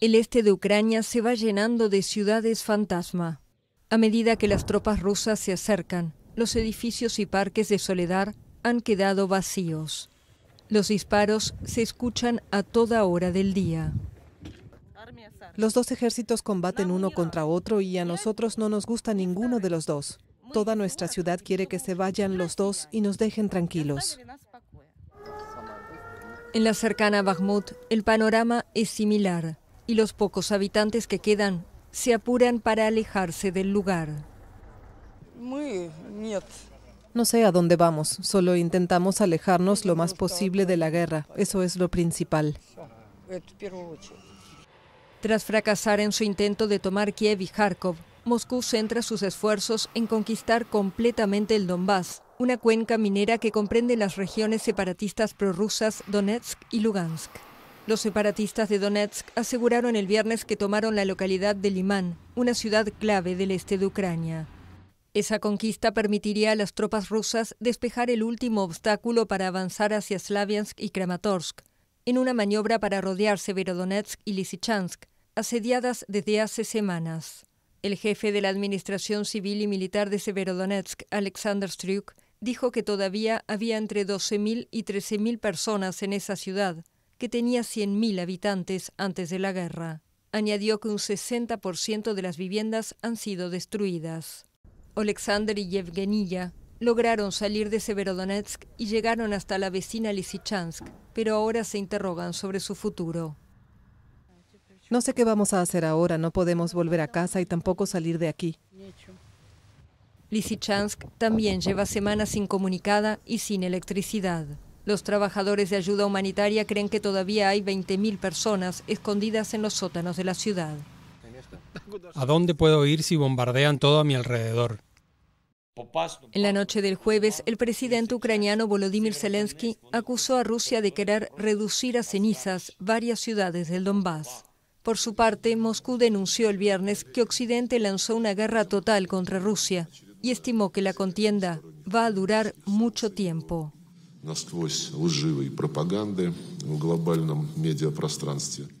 el este de Ucrania se va llenando de ciudades fantasma. A medida que las tropas rusas se acercan, los edificios y parques de Soledad han quedado vacíos. Los disparos se escuchan a toda hora del día. Los dos ejércitos combaten uno contra otro y a nosotros no nos gusta ninguno de los dos. Toda nuestra ciudad quiere que se vayan los dos y nos dejen tranquilos. En la cercana Bakhmut, el panorama es similar y los pocos habitantes que quedan se apuran para alejarse del lugar. No sé a dónde vamos, solo intentamos alejarnos lo más posible de la guerra, eso es lo principal. Tras fracasar en su intento de tomar Kiev y Kharkov, Moscú centra sus esfuerzos en conquistar completamente el Donbass, una cuenca minera que comprende las regiones separatistas prorrusas Donetsk y Lugansk. Los separatistas de Donetsk aseguraron el viernes que tomaron la localidad de Limán, una ciudad clave del este de Ucrania. Esa conquista permitiría a las tropas rusas despejar el último obstáculo para avanzar hacia Slaviansk y Kramatorsk, en una maniobra para rodear Severodonetsk y Lysychansk, asediadas desde hace semanas. El jefe de la Administración Civil y Militar de Severodonetsk, Alexander Struk dijo que todavía había entre 12.000 y 13.000 personas en esa ciudad, que tenía 100.000 habitantes antes de la guerra. Añadió que un 60% de las viviendas han sido destruidas. Alexander y Yevgenia lograron salir de Severodonetsk y llegaron hasta la vecina Lysychansk, pero ahora se interrogan sobre su futuro. No sé qué vamos a hacer ahora, no podemos volver a casa y tampoco salir de aquí. Lysychansk también lleva semanas sin comunicada y sin electricidad. Los trabajadores de ayuda humanitaria creen que todavía hay 20.000 personas escondidas en los sótanos de la ciudad. ¿A dónde puedo ir si bombardean todo a mi alrededor? En la noche del jueves, el presidente ucraniano Volodymyr Zelensky acusó a Rusia de querer reducir a cenizas varias ciudades del Donbass. Por su parte, Moscú denunció el viernes que Occidente lanzó una guerra total contra Rusia y estimó que la contienda va a durar mucho tiempo. насквозь лживой пропаганды в глобальном медиапространстве –